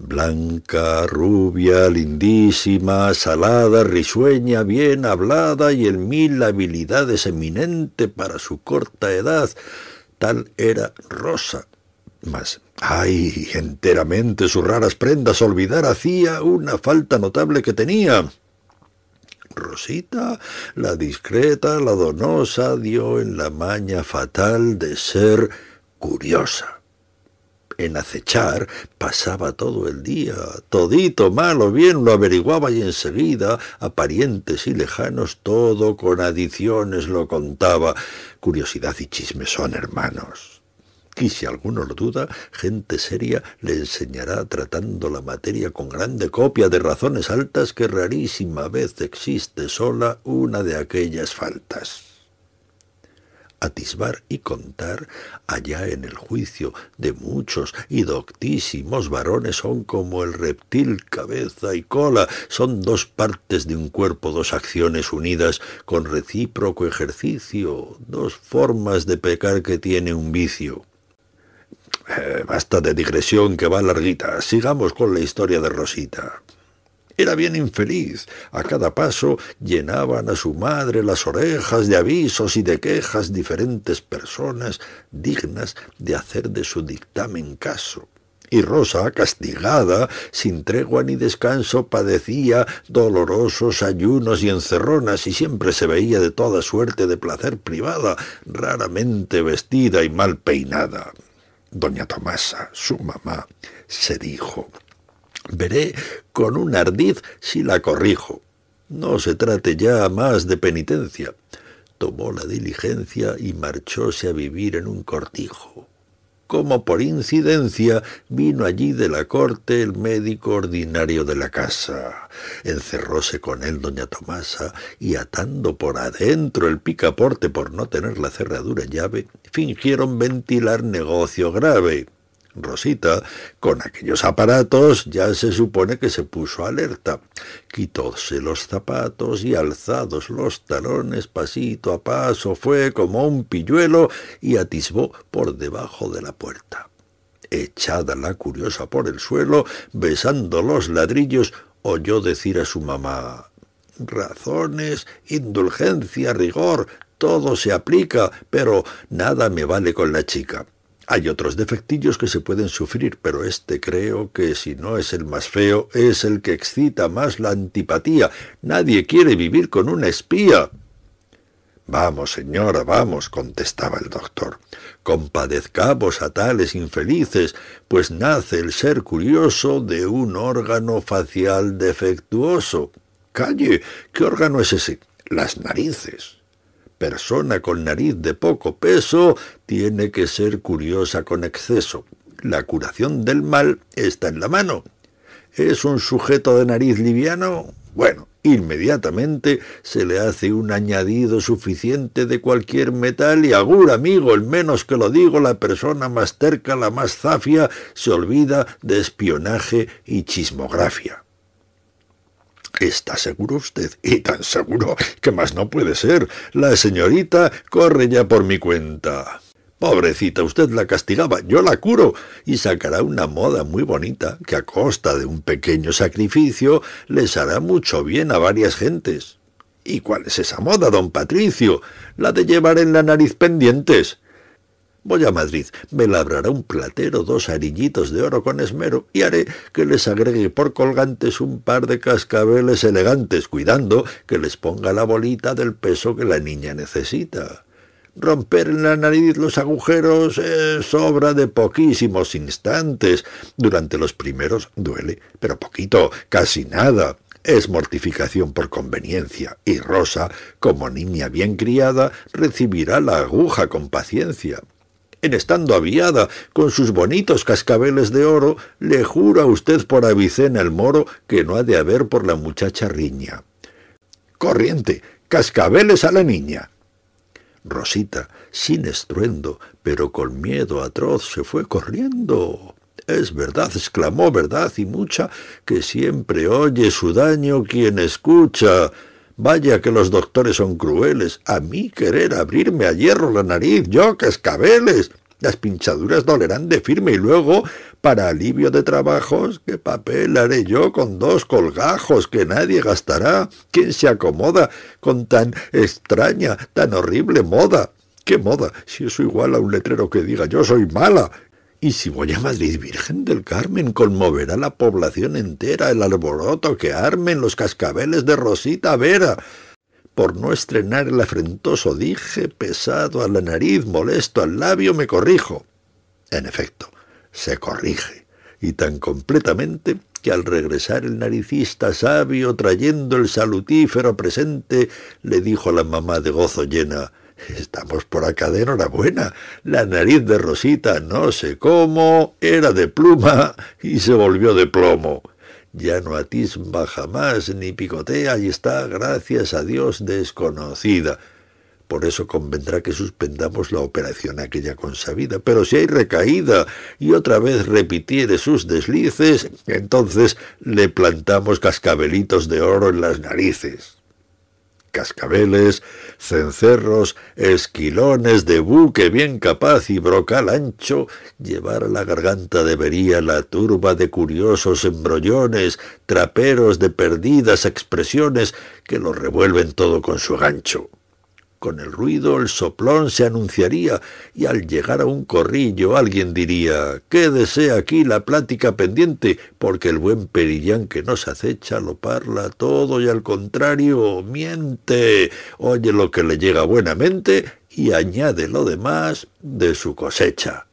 blanca, rubia, lindísima, salada, risueña, bien hablada y en mil habilidades eminente para su corta edad. Tal era Rosa. Mas, ay, enteramente sus raras prendas olvidar hacía una falta notable que tenía. Rosita, la discreta, la donosa, dio en la maña fatal de ser curiosa en acechar, pasaba todo el día, todito malo bien lo averiguaba y enseguida, a parientes y lejanos, todo con adiciones lo contaba. Curiosidad y chisme son hermanos y si alguno lo duda, gente seria le enseñará tratando la materia con grande copia de razones altas que rarísima vez existe sola una de aquellas faltas atisbar y contar allá en el juicio de muchos y doctísimos varones son como el reptil cabeza y cola, son dos partes de un cuerpo, dos acciones unidas con recíproco ejercicio, dos formas de pecar que tiene un vicio. Eh, basta de digresión que va larguita. Sigamos con la historia de Rosita. Era bien infeliz. A cada paso llenaban a su madre las orejas de avisos y de quejas diferentes personas dignas de hacer de su dictamen caso. Y Rosa, castigada, sin tregua ni descanso, padecía dolorosos ayunos y encerronas y siempre se veía de toda suerte de placer privada, raramente vestida y mal peinada. Doña Tomasa, su mamá, se dijo Veré con un ardiz si la corrijo. No se trate ya más de penitencia. Tomó la diligencia y marchóse a vivir en un cortijo. Como por incidencia vino allí de la corte el médico ordinario de la casa. Encerróse con él doña Tomasa y atando por adentro el picaporte por no tener la cerradura llave, fingieron ventilar negocio grave Rosita, con aquellos aparatos, ya se supone que se puso alerta. Quitóse los zapatos y alzados los talones, pasito a paso, fue como un pilluelo y atisbó por debajo de la puerta. Echada la curiosa por el suelo, besando los ladrillos, oyó decir a su mamá Razones, indulgencia, rigor, todo se aplica, pero nada me vale con la chica. Hay otros defectillos que se pueden sufrir, pero este creo que si no es el más feo, es el que excita más la antipatía. Nadie quiere vivir con una espía. Vamos, señora, vamos, contestaba el doctor. Compadezcamos a tales infelices, pues nace el ser curioso de un órgano facial defectuoso. Calle, ¿qué órgano es ese? Las narices persona con nariz de poco peso tiene que ser curiosa con exceso. La curación del mal está en la mano. ¿Es un sujeto de nariz liviano? Bueno, inmediatamente se le hace un añadido suficiente de cualquier metal y agur amigo, el menos que lo digo, la persona más terca, la más zafia, se olvida de espionaje y chismografía. ¿Está seguro usted? Y tan seguro que más no puede ser. La señorita corre ya por mi cuenta. Pobrecita, usted la castigaba, yo la curo, y sacará una moda muy bonita que a costa de un pequeño sacrificio les hará mucho bien a varias gentes. ¿Y cuál es esa moda, don Patricio? La de llevar en la nariz pendientes. Voy a Madrid, me labrará un platero dos arillitos de oro con esmero y haré que les agregue por colgantes un par de cascabeles elegantes, cuidando que les ponga la bolita del peso que la niña necesita. Romper en la nariz los agujeros es obra de poquísimos instantes. Durante los primeros duele, pero poquito, casi nada es mortificación por conveniencia, y Rosa, como niña bien criada, recibirá la aguja con paciencia en estando aviada, con sus bonitos cascabeles de oro, le juro a usted por Avicena el moro que no ha de haber por la muchacha riña. Corriente, cascabeles a la niña. Rosita, sin estruendo, pero con miedo atroz, se fue corriendo. Es verdad, exclamó verdad y mucha, que siempre oye su daño quien escucha. Vaya que los doctores son crueles. A mí querer abrirme a hierro la nariz, yo que escabeles. Las pinchaduras dolerán de firme y luego, para alivio de trabajos, ¿qué papel haré yo con dos colgajos que nadie gastará? ¿Quién se acomoda con tan extraña, tan horrible moda? ¿Qué moda? Si eso igual a un letrero que diga yo soy mala y si voy a Madrid, Virgen del Carmen, conmoverá la población entera, el alboroto que armen los cascabeles de Rosita Vera. Por no estrenar el afrentoso dije, pesado a la nariz, molesto al labio, me corrijo. En efecto, se corrige, y tan completamente que al regresar el naricista sabio, trayendo el salutífero presente, le dijo a la mamá de gozo llena, Estamos por acá de enhorabuena. La nariz de Rosita, no sé cómo, era de pluma y se volvió de plomo. Ya no atisba jamás ni picotea y está, gracias a Dios, desconocida. Por eso convendrá que suspendamos la operación aquella consabida. Pero si hay recaída y otra vez repitiere sus deslices, entonces le plantamos cascabelitos de oro en las narices cascabeles, cencerros, esquilones de buque bien capaz y brocal ancho, llevar a la garganta debería la turba de curiosos embrollones, traperos de perdidas expresiones que lo revuelven todo con su gancho. Con el ruido el soplón se anunciaría, y al llegar a un corrillo alguien diría «Quédese aquí la plática pendiente, porque el buen perillán que nos acecha lo parla todo y al contrario miente, oye lo que le llega buenamente y añade lo demás de su cosecha».